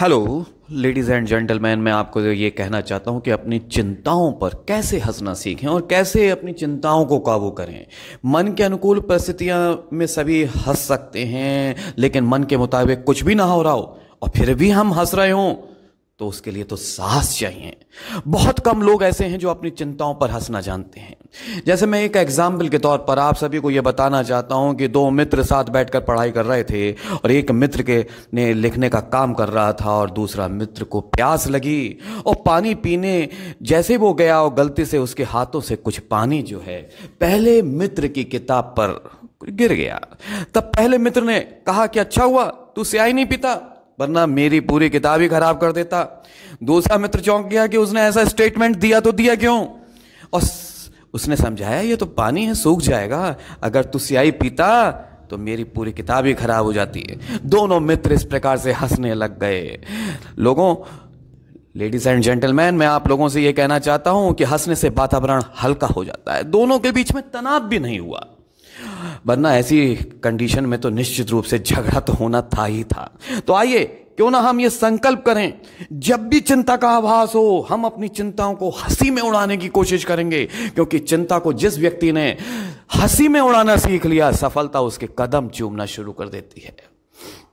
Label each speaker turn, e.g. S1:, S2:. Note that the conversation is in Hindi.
S1: हेलो लेडीज़ एंड जेंटलमैन मैं आपको ये कहना चाहता हूँ कि अपनी चिंताओं पर कैसे हंसना सीखें और कैसे अपनी चिंताओं को काबू करें मन के अनुकूल परिस्थितियाँ में सभी हंस सकते हैं लेकिन मन के मुताबिक कुछ भी ना हो रहा हो और फिर भी हम हंस रहे हों तो उसके लिए तो साहस चाहिए बहुत कम लोग ऐसे हैं जो अपनी चिंताओं पर हंसना जानते हैं जैसे मैं एक एग्जाम्पल के तौर पर आप सभी को यह बताना चाहता हूं कि दो मित्र साथ बैठकर पढ़ाई कर रहे थे और एक मित्र के ने लिखने का काम कर रहा था और दूसरा मित्र को प्यास लगी और पानी पीने जैसे वो गया और गलती से उसके हाथों से कुछ पानी जो है पहले मित्र की किताब पर गिर गया तब पहले मित्र ने कहा कि अच्छा हुआ तू स्याही नहीं पीता वरना मेरी पूरी किताब ही खराब कर देता दूसरा मित्र चौंक गया कि उसने ऐसा स्टेटमेंट दिया तो दिया क्यों और उसने समझाया ये तो पानी है सूख जाएगा अगर तू स्याही पीता तो मेरी पूरी किताब ही खराब हो जाती है दोनों मित्र इस प्रकार से हंसने लग गए लोगों लेडीज एंड जेंटलमैन मैं आप लोगों से यह कहना चाहता हूं कि हंसने से वातावरण हल्का हो जाता है दोनों के बीच में तनाव भी नहीं हुआ वरना ऐसी कंडीशन में तो निश्चित रूप से झगड़ा तो होना था ही था तो आइए क्यों ना हम ये संकल्प करें जब भी चिंता का आभास हो हम अपनी चिंताओं को हंसी में उड़ाने की कोशिश करेंगे क्योंकि चिंता को जिस व्यक्ति ने हंसी में उड़ाना सीख लिया सफलता उसके कदम चूमना शुरू कर देती है